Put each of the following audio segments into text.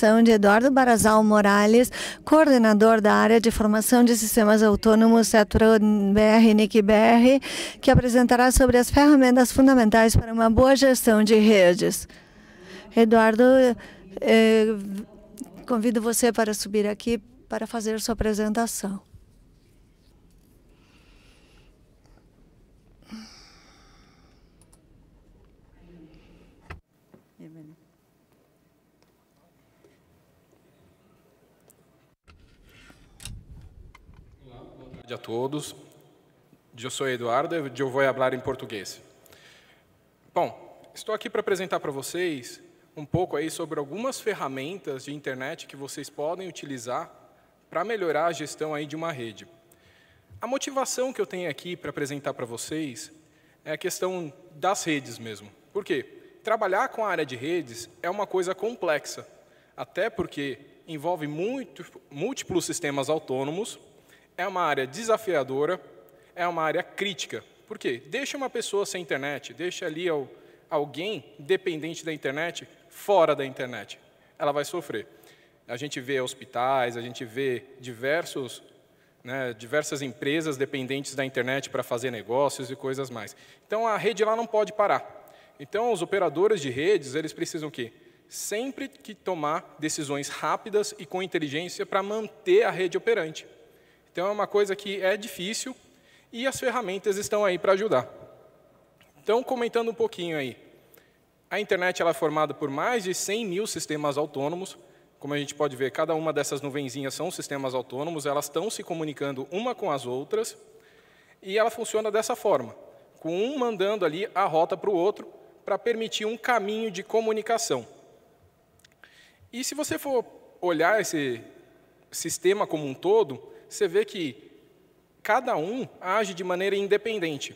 participação de Eduardo Barazal Morales, coordenador da área de formação de sistemas autônomos CETRON-BR NICBR, que apresentará sobre as ferramentas fundamentais para uma boa gestão de redes. Eduardo, eh, convido você para subir aqui para fazer sua apresentação. tarde a todos. Eu sou Eduardo e eu vou falar em português. Bom, estou aqui para apresentar para vocês um pouco aí sobre algumas ferramentas de internet que vocês podem utilizar para melhorar a gestão aí de uma rede. A motivação que eu tenho aqui para apresentar para vocês é a questão das redes mesmo. Por quê? Trabalhar com a área de redes é uma coisa complexa, até porque envolve muito, múltiplos sistemas autônomos é uma área desafiadora, é uma área crítica. Por quê? Deixa uma pessoa sem internet, deixa ali alguém dependente da internet fora da internet. Ela vai sofrer. A gente vê hospitais, a gente vê diversos, né, diversas empresas dependentes da internet para fazer negócios e coisas mais. Então a rede lá não pode parar. Então os operadores de redes eles precisam que sempre que tomar decisões rápidas e com inteligência para manter a rede operante. Então é uma coisa que é difícil e as ferramentas estão aí para ajudar. Então, comentando um pouquinho aí, a internet ela é formada por mais de 100 mil sistemas autônomos. Como a gente pode ver, cada uma dessas nuvenzinhas são sistemas autônomos, elas estão se comunicando uma com as outras, e ela funciona dessa forma, com um mandando ali a rota para o outro, para permitir um caminho de comunicação. E se você for olhar esse sistema como um todo, você vê que cada um age de maneira independente.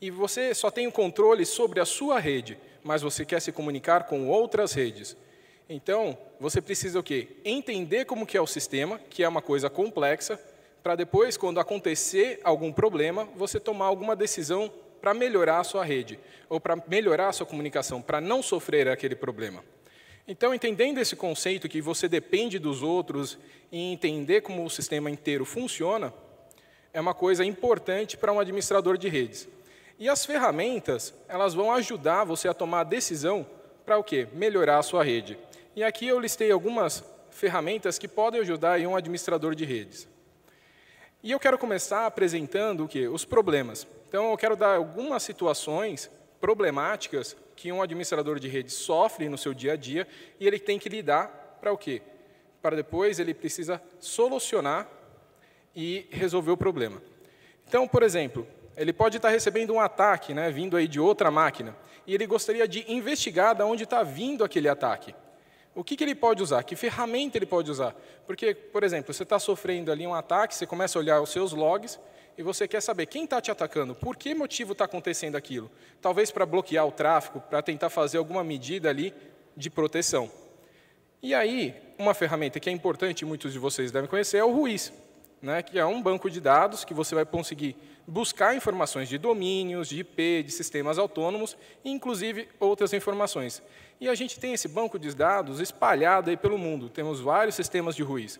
E você só tem o controle sobre a sua rede, mas você quer se comunicar com outras redes. Então, você precisa o quê? Entender como que é o sistema, que é uma coisa complexa, para depois, quando acontecer algum problema, você tomar alguma decisão para melhorar a sua rede, ou para melhorar a sua comunicação, para não sofrer aquele problema. Então, entendendo esse conceito que você depende dos outros e entender como o sistema inteiro funciona, é uma coisa importante para um administrador de redes. E as ferramentas, elas vão ajudar você a tomar a decisão para o quê? Melhorar a sua rede. E aqui eu listei algumas ferramentas que podem ajudar um administrador de redes. E eu quero começar apresentando o quê? Os problemas. Então, eu quero dar algumas situações problemáticas que um administrador de rede sofre no seu dia a dia e ele tem que lidar para o quê? Para depois ele precisa solucionar e resolver o problema. Então, por exemplo, ele pode estar recebendo um ataque, né, vindo aí de outra máquina, e ele gostaria de investigar de onde está vindo aquele ataque. O que, que, ele pode usar? Que ferramenta ele pode usar? Porque, por exemplo, você está sofrendo ali um ataque, você começa a olhar os seus logs e você quer saber quem está te atacando, por que motivo está acontecendo aquilo. Talvez para bloquear o tráfego, para tentar fazer alguma medida ali de proteção. E aí, uma ferramenta que é importante, muitos de vocês devem conhecer, é o Ruiz, né, que é um banco de dados que você vai conseguir buscar informações de domínios, de IP, de sistemas autônomos, inclusive outras informações. E a gente tem esse banco de dados espalhado aí pelo mundo, temos vários sistemas de Ruiz.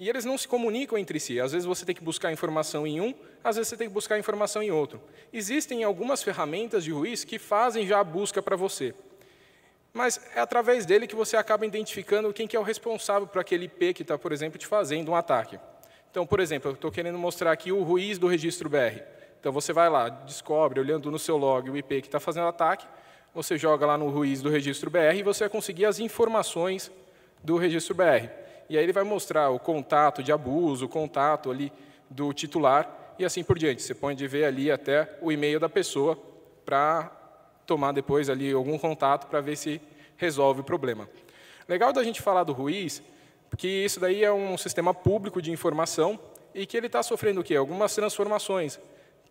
E eles não se comunicam entre si. Às vezes você tem que buscar informação em um, às vezes você tem que buscar informação em outro. Existem algumas ferramentas de Ruiz que fazem já a busca para você. Mas é através dele que você acaba identificando quem que é o responsável por aquele IP que está, por exemplo, te fazendo um ataque. Então, por exemplo, eu estou querendo mostrar aqui o Ruiz do registro BR. Então, você vai lá, descobre, olhando no seu log o IP que está fazendo o ataque, você joga lá no Ruiz do registro BR e você vai conseguir as informações do registro BR. E aí ele vai mostrar o contato de abuso, o contato ali do titular e assim por diante. Você pode ver ali até o e-mail da pessoa para tomar depois ali algum contato para ver se resolve o problema. Legal da gente falar do Ruiz, porque isso daí é um sistema público de informação e que ele está sofrendo o quê? Algumas transformações.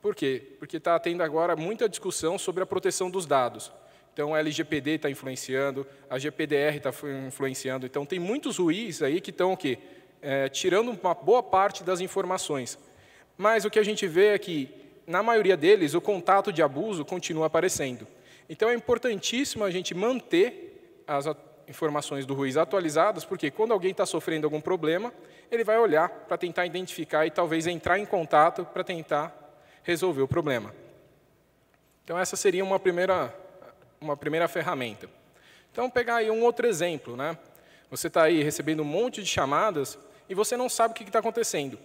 Por quê? Porque está tendo agora muita discussão sobre a proteção dos dados. Então, a LGPD está influenciando, a GPDR está influenciando. Então, tem muitos ruins aí que estão o quê? É, tirando uma boa parte das informações. Mas o que a gente vê é que, na maioria deles, o contato de abuso continua aparecendo. Então, é importantíssimo a gente manter as informações do Ruiz atualizadas, porque quando alguém está sofrendo algum problema, ele vai olhar para tentar identificar e talvez entrar em contato para tentar resolver o problema. Então, essa seria uma primeira uma primeira ferramenta. Então, pegar aí um outro exemplo. Né? Você está aí recebendo um monte de chamadas e você não sabe o que está acontecendo.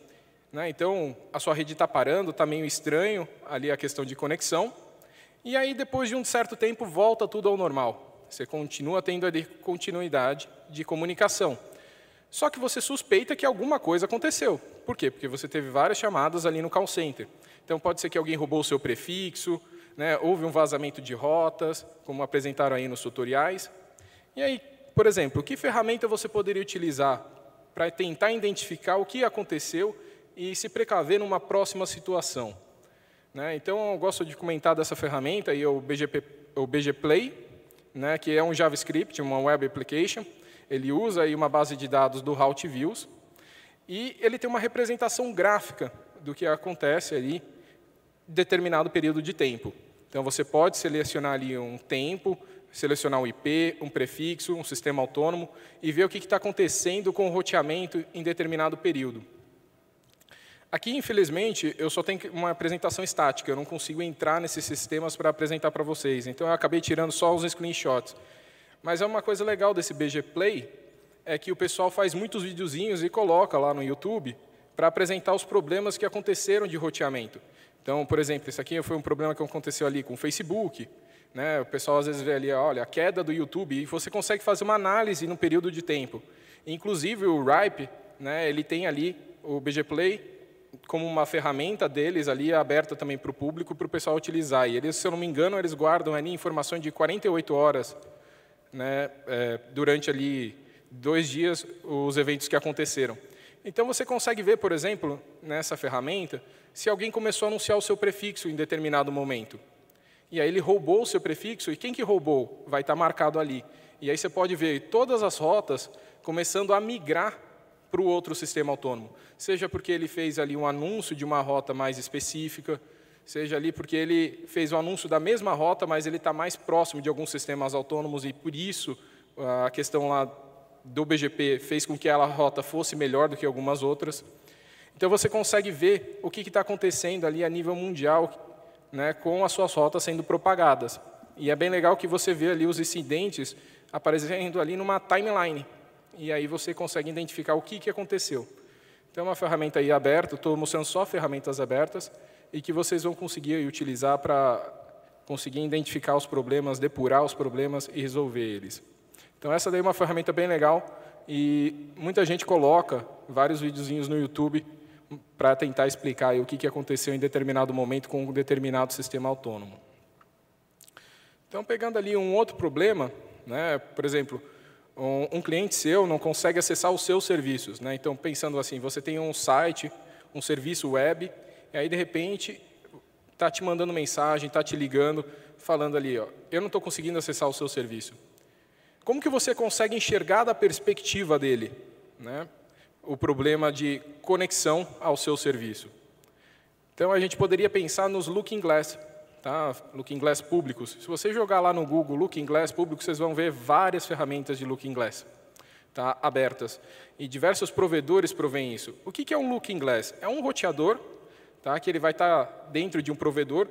Né? Então, a sua rede está parando, está meio estranho ali a questão de conexão. E aí, depois de um certo tempo, volta tudo ao normal. Você continua tendo a continuidade de comunicação. Só que você suspeita que alguma coisa aconteceu. Por quê? Porque você teve várias chamadas ali no call center. Então, pode ser que alguém roubou o seu prefixo, né, houve um vazamento de rotas, como apresentaram aí nos tutoriais. E aí, por exemplo, que ferramenta você poderia utilizar para tentar identificar o que aconteceu e se precaver numa próxima situação? Né, então, eu gosto de comentar dessa ferramenta, aí, é o, BGP, é o BG Play, né, que é um JavaScript, uma web application. Ele usa aí uma base de dados do RouteViews e ele tem uma representação gráfica do que acontece ali determinado período de tempo. Então, você pode selecionar ali um tempo, selecionar um IP, um prefixo, um sistema autônomo e ver o que está acontecendo com o roteamento em determinado período. Aqui, infelizmente, eu só tenho uma apresentação estática, eu não consigo entrar nesses sistemas para apresentar para vocês. Então, eu acabei tirando só os screenshots. Mas é uma coisa legal desse BG Play, é que o pessoal faz muitos videozinhos e coloca lá no YouTube para apresentar os problemas que aconteceram de roteamento. Então, por exemplo, isso aqui foi um problema que aconteceu ali com o Facebook. Né? O pessoal às vezes vê ali, olha, a queda do YouTube, e você consegue fazer uma análise num período de tempo. Inclusive, o RIPE, né, ele tem ali o BG Play como uma ferramenta deles ali aberta também para o público, para o pessoal utilizar. E eles, se eu não me engano, eles guardam ali informações de 48 horas né, é, durante ali dois dias os eventos que aconteceram. Então você consegue ver, por exemplo, nessa ferramenta, se alguém começou a anunciar o seu prefixo em determinado momento. E aí ele roubou o seu prefixo, e quem que roubou vai estar tá marcado ali. E aí você pode ver todas as rotas começando a migrar para o outro sistema autônomo. Seja porque ele fez ali um anúncio de uma rota mais específica, seja ali porque ele fez o um anúncio da mesma rota, mas ele está mais próximo de alguns sistemas autônomos, e por isso a questão lá do BGP fez com que a rota fosse melhor do que algumas outras. Então você consegue ver o que está acontecendo ali a nível mundial, né, com as suas rotas sendo propagadas. E é bem legal que você vê ali os incidentes aparecendo ali numa timeline. E aí você consegue identificar o que, que aconteceu. Então é uma ferramenta aí aberta, estou mostrando só ferramentas abertas e que vocês vão conseguir utilizar para conseguir identificar os problemas, depurar os problemas e resolver eles. Então essa daí é uma ferramenta bem legal e muita gente coloca vários videozinhos no YouTube para tentar explicar o que, que aconteceu em determinado momento com um determinado sistema autônomo. Então, pegando ali um outro problema, né, por exemplo, um, um, cliente seu não consegue acessar os seus serviços. Né? Então, pensando assim, você tem um site, um serviço web, e aí, de repente, está te mandando mensagem, está te ligando, falando ali, ó, eu não estou conseguindo acessar o seu serviço. Como que você consegue enxergar da perspectiva dele? Né? o problema de conexão ao seu serviço. Então, a gente poderia pensar nos Looking Glass, tá? Looking Glass públicos. Se você jogar lá no Google Looking Glass público, vocês vão ver várias ferramentas de Looking Glass tá? abertas. E diversos provedores provêm isso. O que é um Looking Glass? É um roteador tá? que ele vai estar tá dentro de um provedor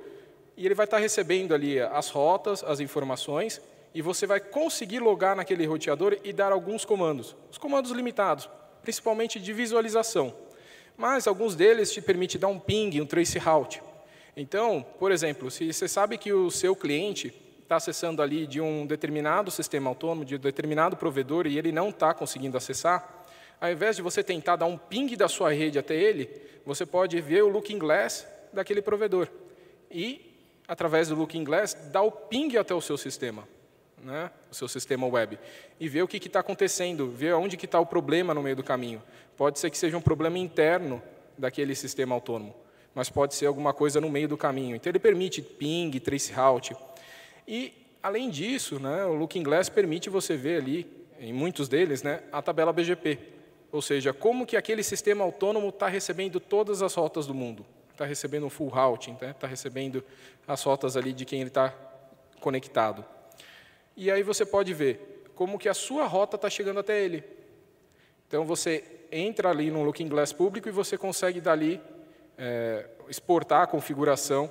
e ele vai estar tá recebendo ali as rotas, as informações, e você vai conseguir logar naquele roteador e dar alguns comandos. Os comandos limitados principalmente de visualização. Mas alguns deles te permitem dar um ping, um trace route. Então, por exemplo, se você sabe que o seu cliente está acessando ali de um determinado sistema autônomo, de um determinado provedor, e ele não está conseguindo acessar, ao invés de você tentar dar um ping da sua rede até ele, você pode ver o looking glass daquele provedor. E, através do looking glass, dar o ping até o seu sistema né, o seu sistema web e ver o que está acontecendo, ver onde está o problema no meio do caminho. Pode ser que seja um problema interno daquele sistema autônomo, mas pode ser alguma coisa no meio do caminho. Então, ele permite ping, trace route E, além disso, né, o Looking Glass permite você ver ali, em muitos deles, né, a tabela BGP, ou seja, como que aquele sistema autônomo está recebendo todas as rotas do mundo. Está recebendo um full routing, né, está recebendo as rotas ali de quem ele está conectado e aí você pode ver como que a sua rota está chegando até ele. Então você entra ali no Looking Glass público e você consegue dali é, exportar a configuração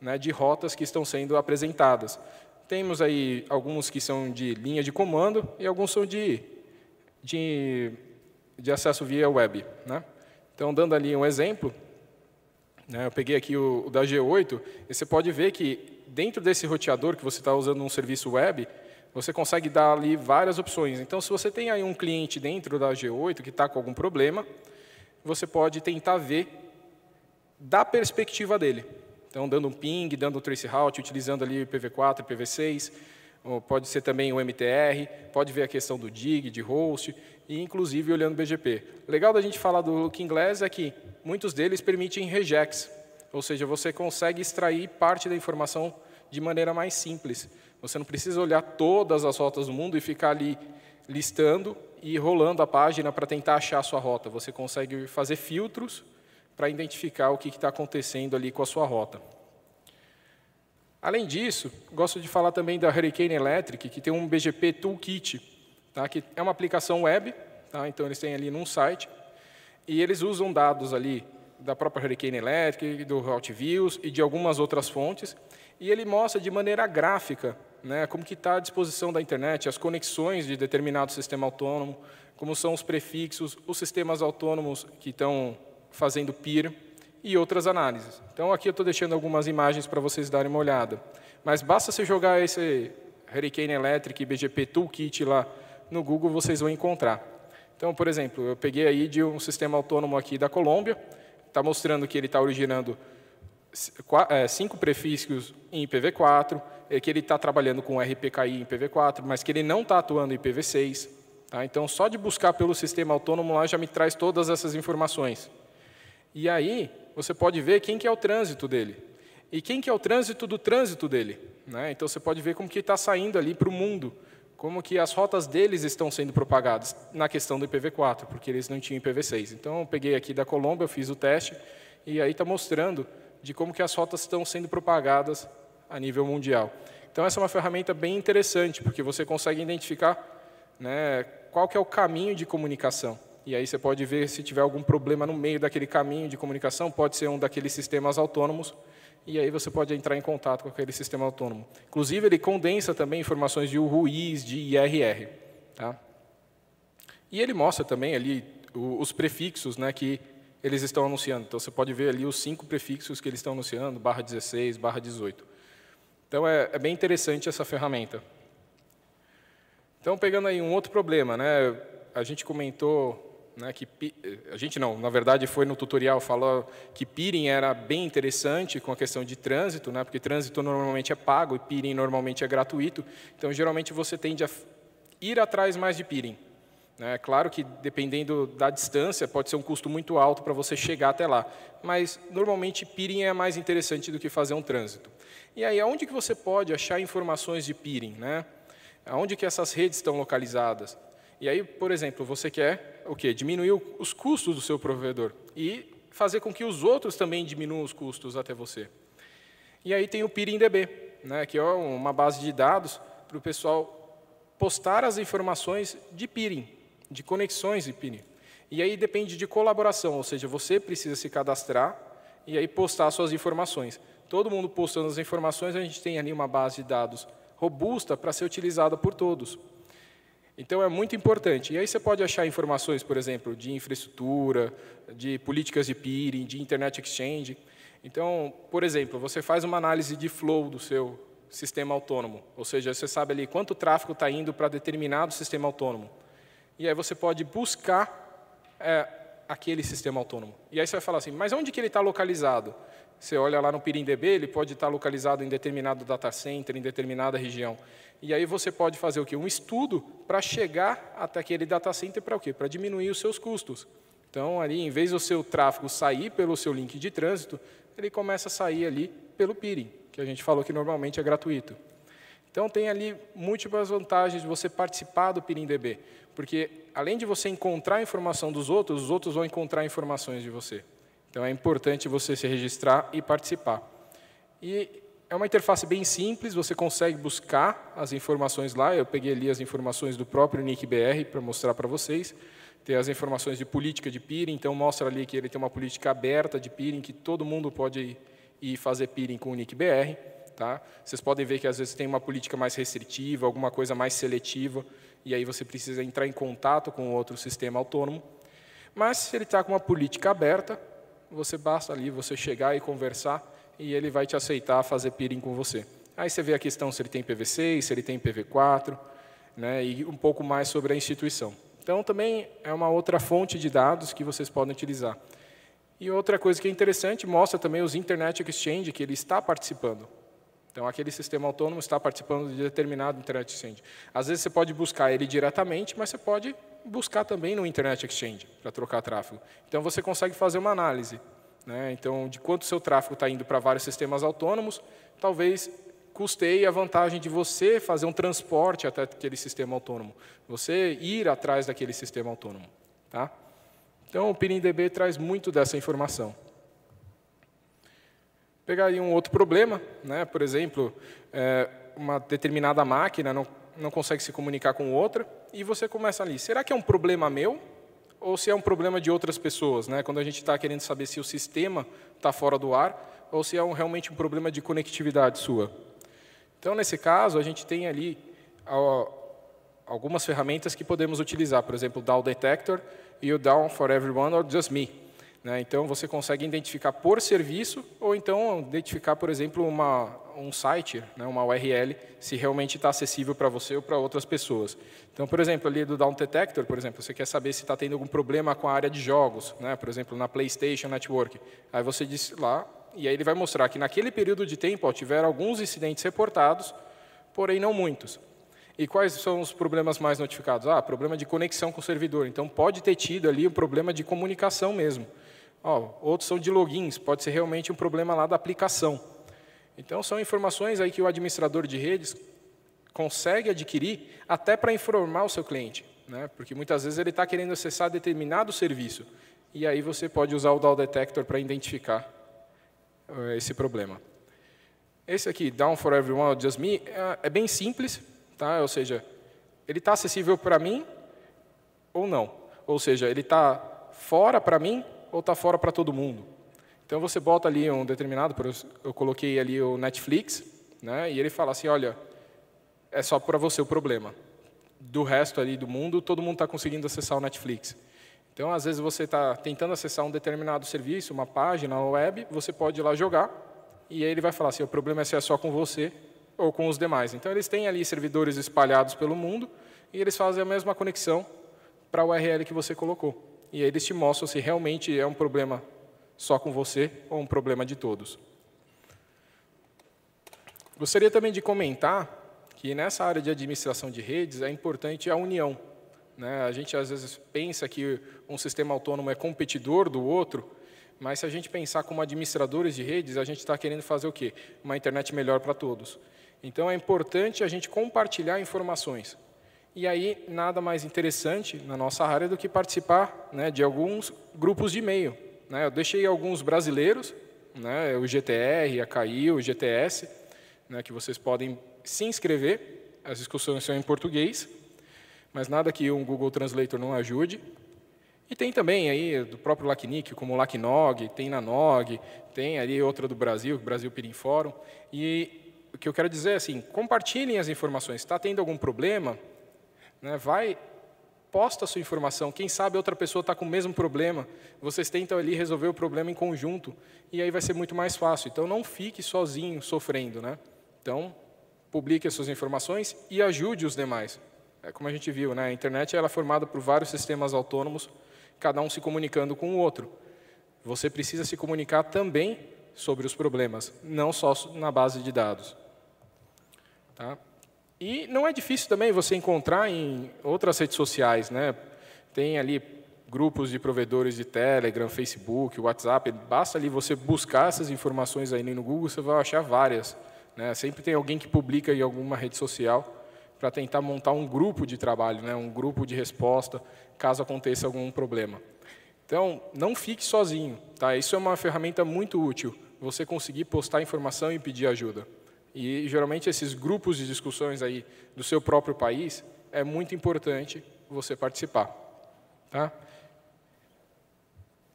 né, de rotas que estão sendo apresentadas. Temos aí alguns que são de linha de comando e alguns são de, de, de acesso via web. Né? Então, dando ali um exemplo, né, eu peguei aqui o, o da G8, e você pode ver que dentro desse roteador que você está usando um serviço web, você consegue dar ali várias opções. Então, se você tem aí um cliente dentro da G8 que está com algum problema, você pode tentar ver da perspectiva dele. Então, dando um ping, dando um trace route, utilizando ali ipv 4 ipv 6 pode ser também o MTR, pode ver a questão do DIG, de host, e inclusive olhando o BGP. O legal da gente falar do Looking Glass é que muitos deles permitem regex ou seja, você consegue extrair parte da informação de maneira mais simples. Você não precisa olhar todas as rotas do mundo e ficar ali listando e rolando a página para tentar achar a sua rota. Você consegue fazer filtros para identificar o que está acontecendo ali com a sua rota. Além disso, gosto de falar também da Hurricane Electric, que tem um BGP Toolkit, tá? que é uma aplicação web, tá? então eles têm ali num site, e eles usam dados ali da própria Hurricane Electric, do Altviews e de algumas outras fontes, e ele mostra de maneira gráfica né, como que está à disposição da internet, as conexões de determinado sistema autônomo, como são os prefixos, os sistemas autônomos que estão fazendo peer e outras análises. Então, aqui eu estou deixando algumas imagens para vocês darem uma olhada. Mas basta você jogar esse Hurricane Electric BGP Toolkit lá no Google, vocês vão encontrar. Então, por exemplo, eu peguei aí de um sistema autônomo aqui da Colômbia, está mostrando que ele está originando é, cinco prefixos em IPv4, é, que ele está trabalhando com RPKI em IPv4, mas que ele não está atuando em IPv6. Tá? Então, só de buscar pelo sistema autônomo lá já me traz todas essas informações. E aí, você pode ver quem que é o trânsito dele. E quem que é o trânsito do trânsito dele. Né? Então, você pode ver como que está saindo ali para o mundo como que as rotas deles estão sendo propagadas na questão do IPv4, porque eles não tinham IPv6. Então, eu peguei aqui da Colômbia, eu fiz o teste, e aí está mostrando de como que as rotas estão sendo propagadas a nível mundial. Então, essa é uma ferramenta bem interessante, porque você consegue identificar né, qual que é o caminho de comunicação. E aí você pode ver se tiver algum problema no meio daquele caminho de comunicação, pode ser um daqueles sistemas autônomos, e aí você pode entrar em contato com aquele sistema autônomo. Inclusive, ele condensa também informações de URUIs, de IRR. Tá? E ele mostra também ali os prefixos né, que eles estão anunciando. Então, você pode ver ali os cinco prefixos que eles estão anunciando, barra 16, barra 18. Então, é, é bem interessante essa ferramenta. Então, pegando aí um outro problema, né? a gente comentou né, que eh, a gente não, na verdade foi no tutorial falou que peering era bem interessante com a questão de trânsito, né, porque trânsito normalmente é pago e peering normalmente é gratuito, então geralmente você tende a ir atrás mais de peering. Né. É claro que, dependendo da distância, pode ser um custo muito alto para você chegar até lá. Mas, normalmente, peering é mais interessante do que fazer um trânsito. E aí, aonde que você pode achar informações de peering? Né? Aonde que essas redes estão localizadas? E aí, por exemplo, você quer o quê? Diminuir os custos do seu provedor e fazer com que os outros também diminuam os custos até você. E aí tem o PeeringDB, né, que é uma base de dados para o pessoal postar as informações de peering, de conexões de peering. E aí depende de colaboração, ou seja, você precisa se cadastrar e aí postar suas informações. Todo mundo postando as informações, a gente tem ali uma base de dados robusta para ser utilizada por todos. Então é muito importante. E aí você pode achar informações, por exemplo, de infraestrutura, de políticas de peering, de internet exchange. Então, por exemplo, você faz uma análise de flow do seu sistema autônomo, ou seja, você sabe ali quanto tráfego está indo para determinado sistema autônomo. E aí você pode buscar é, aquele sistema autônomo. E aí você vai falar assim, mas onde que ele está localizado? Você olha lá no PirinDB, ele pode estar localizado em determinado data center, em determinada região. E aí você pode fazer o quê? Um estudo para chegar até aquele data center para o quê? Para diminuir os seus custos. Então, ali, em vez do seu tráfego sair pelo seu link de trânsito, ele começa a sair ali pelo peering, que a gente falou que normalmente é gratuito. Então, tem ali múltiplas vantagens de você participar do PirinDB, porque além de você encontrar a informação dos outros, os outros vão encontrar informações de você. Então é importante você se registrar e participar. E é uma interface bem simples, você consegue buscar as informações lá. Eu peguei ali as informações do próprio NICBR para mostrar para vocês. Tem as informações de política de peering, então mostra ali que ele tem uma política aberta de peering, que todo mundo pode ir fazer peering com o NICBR. Tá? Vocês podem ver que às vezes tem uma política mais restritiva, alguma coisa mais seletiva, e aí você precisa entrar em contato com outro sistema autônomo. Mas se ele está com uma política aberta, você basta ali você chegar e conversar e ele vai te aceitar fazer peeling com você. Aí você vê a questão se ele tem PV6, se ele tem PV4, né, e um pouco mais sobre a instituição. Então, também é uma outra fonte de dados que vocês podem utilizar. E outra coisa que é interessante, mostra também os Internet Exchange que ele está participando. Então, aquele sistema autônomo está participando de determinado Internet Exchange. Às vezes, você pode buscar ele diretamente, mas você pode buscar também no Internet Exchange para trocar tráfego. Então você consegue fazer uma análise, né? então de quanto seu tráfego está indo para vários sistemas autônomos, talvez custeie a vantagem de você fazer um transporte até aquele sistema autônomo, você ir atrás daquele sistema autônomo, tá? Então o PirinDB traz muito dessa informação. Pegaria um outro problema, né? por exemplo, é, uma determinada máquina não não consegue se comunicar com outra, e você começa ali, será que é um problema meu ou se é um problema de outras pessoas? Né? Quando a gente está querendo saber se o sistema está fora do ar ou se é um, realmente um problema de conectividade sua. Então, nesse caso, a gente tem ali algumas ferramentas que podemos utilizar, por exemplo, o DAO Detector e o Down for Everyone or Just Me. Né? Então, você consegue identificar por serviço, ou então identificar, por exemplo, uma, um site, né, uma URL, se realmente está acessível para você ou para outras pessoas. Então, por exemplo, ali do Down Detector, por exemplo, você quer saber se está tendo algum problema com a área de jogos, né, por exemplo, na PlayStation Network. Aí você diz lá, e aí ele vai mostrar que naquele período de tempo ó, tiveram alguns incidentes reportados, porém não muitos. E quais são os problemas mais notificados? Ah, problema de conexão com o servidor. Então, pode ter tido ali um problema de comunicação mesmo. Oh, outros são de logins, pode ser realmente um problema lá da aplicação. Então, são informações aí que o administrador de redes consegue adquirir até para informar o seu cliente, né? porque muitas vezes ele está querendo acessar determinado serviço. E aí você pode usar o Down Detector para identificar uh, esse problema. Esse aqui, Down for Everyone, Just Me, é, é bem simples, tá? ou seja, ele está acessível para mim ou não. Ou seja, ele está fora para mim ou está fora para todo mundo. Então você bota ali um determinado, eu coloquei ali o Netflix, né, e ele fala assim, olha, é só para você o problema. Do resto ali do mundo, todo mundo está conseguindo acessar o Netflix. Então, às vezes você está tentando acessar um determinado serviço, uma página web, você pode ir lá jogar, e aí ele vai falar assim, o problema é se é só com você ou com os demais. Então, eles têm ali servidores espalhados pelo mundo, e eles fazem a mesma conexão para a URL que você colocou e eles te mostram se realmente é um problema só com você ou um problema de todos. Gostaria também de comentar que nessa área de administração de redes é importante a união. Né? A gente às vezes pensa que um sistema autônomo é competidor do outro, mas se a gente pensar como administradores de redes, a gente está querendo fazer o quê? Uma internet melhor para todos. Então é importante a gente compartilhar informações. E aí, nada mais interessante na nossa área do que participar né, de alguns grupos de e-mail. Né? Eu deixei alguns brasileiros, né, o GTR, a CAI, o GTS, né, que vocês podem se inscrever. As discussões são em português, mas nada que um Google Translator não ajude. E tem também aí do próprio LACNIC, como o LACNOG, tem NANOG, tem ali outra do Brasil, Brasil Pirim Fórum. E o que eu quero dizer é assim, compartilhem as informações. Está tendo algum problema? Né? Vai, posta a sua informação. Quem sabe outra pessoa está com o mesmo problema. Vocês tentam ali resolver o problema em conjunto e aí vai ser muito mais fácil. Então, não fique sozinho sofrendo. Né? Então, publique as suas informações e ajude os demais. É como a gente viu, né? a internet ela é formada por vários sistemas autônomos, cada um se comunicando com o outro. Você precisa se comunicar também sobre os problemas, não só na base de dados. Tá? E não é difícil também você encontrar em outras redes sociais, né? Tem ali grupos de provedores de Telegram, Facebook, WhatsApp. Basta ali você buscar essas informações aí no Google, você vai achar várias. Né? Sempre tem alguém que publica em alguma rede social para tentar montar um grupo de trabalho, né? um grupo de resposta, caso aconteça algum problema. Então, não fique sozinho. Tá? Isso é uma ferramenta muito útil, você conseguir postar informação e pedir ajuda. E geralmente esses grupos de discussões aí do seu próprio país é muito importante você participar, tá?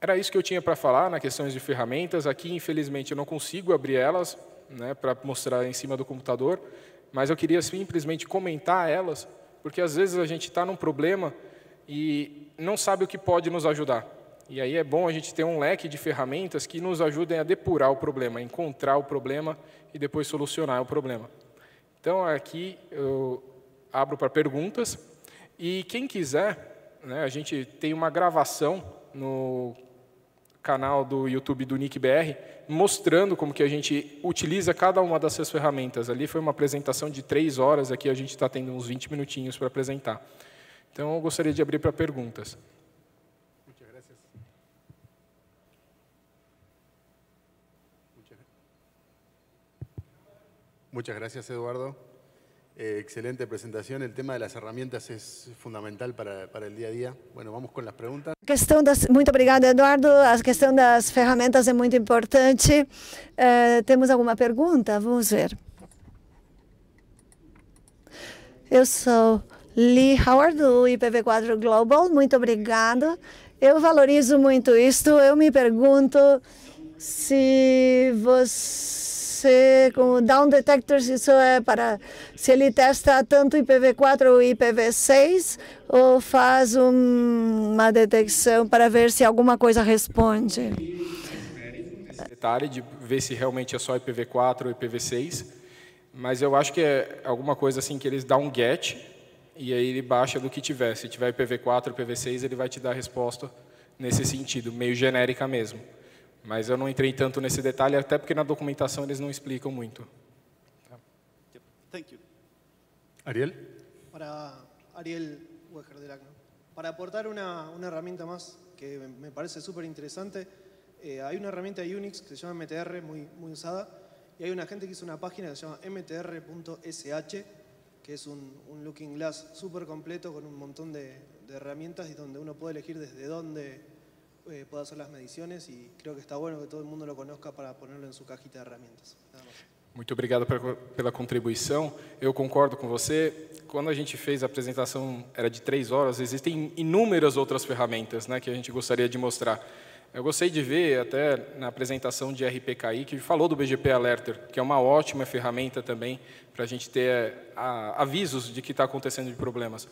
Era isso que eu tinha para falar na questões de ferramentas. Aqui, infelizmente, eu não consigo abrir elas né, para mostrar em cima do computador, mas eu queria simplesmente comentar elas, porque às vezes a gente está num problema e não sabe o que pode nos ajudar. E aí é bom a gente ter um leque de ferramentas que nos ajudem a depurar o problema, encontrar o problema e depois solucionar o problema. Então, aqui eu abro para perguntas. E quem quiser, né, a gente tem uma gravação no canal do YouTube do NickBR, mostrando como que a gente utiliza cada uma dessas ferramentas. Ali foi uma apresentação de três horas, aqui a gente está tendo uns 20 minutinhos para apresentar. Então, eu gostaria de abrir para perguntas. Muchas gracias, Eduardo. Eh, excelente presentación. El tema de las herramientas es fundamental para, para el día a día. Bueno, vamos con las preguntas. que gracias, das, muito obrigada, Eduardo. A questão das ferramentas é muito importante. Eh, ¿Tenemos alguna pregunta? pergunta? Vamos ver. Eu sou Lee Howard, do IPv4 Global. Muito obrigado. Eu valorizo muito esto. Eu me pergunto se você você com down detectors, isso é para se ele testa tanto IPv4 ou IPv6 ou faz um, uma detecção para ver se alguma coisa responde. Detalhe de ver se realmente é só IPv4 ou IPv6, mas eu acho que é alguma coisa assim que eles dão um get e aí ele baixa do que tiver. Se tiver IPv4, IPv6, ele vai te dar a resposta nesse sentido, meio genérica mesmo. Mas eu não entrei tanto nesse detalhe, até porque na documentação eles não explicam muito. Thank you. Ariel. Para Ariel Para aportar una, una herramienta más que me parece súper interesante, eh, hay una herramienta de Unix que se llama MTR, muy, muy usada, y hay una gente que hizo una página que se llama mtr.sh, que es un, un looking glass súper completo con un montón de, de herramientas y donde uno puede elegir desde dónde eh, pueda hacer las mediciones y creo que está bueno que todo el mundo lo conozca para ponerlo en su cajita de herramientas. Muito obrigado pela contribuição. Eu concordo com você. Quando a gente fez a apresentação, era de três horas, existem inúmeras outras ferramentas né, que a gente gostaria de mostrar. Eu gostei de ver até na apresentação de RPKI que falou do BGP Alerter, que é uma ótima ferramenta também para a gente ter eh, avisos de que está acontecendo de problemas.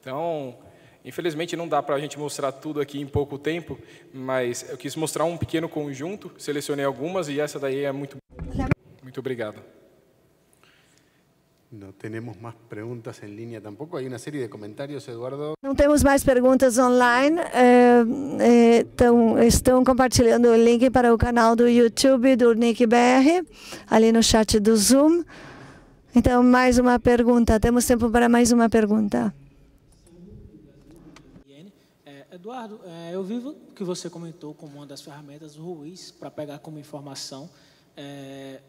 Então, Infelizmente não dá para a gente mostrar tudo aqui em pouco tempo, mas eu quis mostrar um pequeno conjunto, selecionei algumas e essa daí é muito. Muito obrigado. Não temos mais perguntas em linha tampouco. Há uma série de comentários, Eduardo. Não temos mais perguntas online. É, então, estão compartilhando o link para o canal do YouTube do Nick BR, ali no chat do Zoom. Então, mais uma pergunta. Temos tempo para mais uma pergunta. Eduardo, é, eu vi que você comentou como uma das ferramentas o Ruiz para pegar como informação é,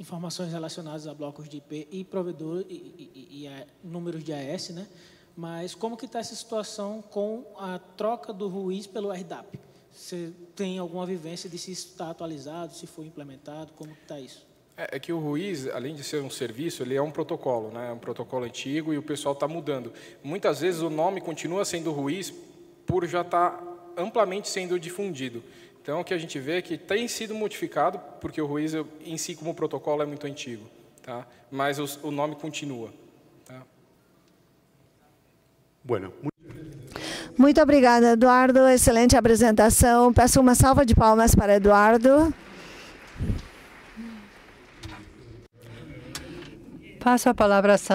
informações relacionadas a blocos de IP e provedor e, e, e, números de AS, né? Mas como que está essa situação com a troca do Ruiz pelo RDAP? Você tem alguma vivência de se está atualizado, se foi implementado, como está isso? É, é, que o Ruiz, além de ser um serviço, ele é um protocolo, né? É um protocolo antigo e o pessoal está mudando. Muitas vezes o nome continua sendo Ruiz puro já está amplamente sendo difundido. Então, o que a gente vê é que tem sido modificado, porque o Ruiz em si, como protocolo, é muito antigo, tá? mas os, o nome continua. Tá? Bueno. Muito obrigada, Eduardo. Excelente apresentação. Peço uma salva de palmas para Eduardo. Passo a palavra a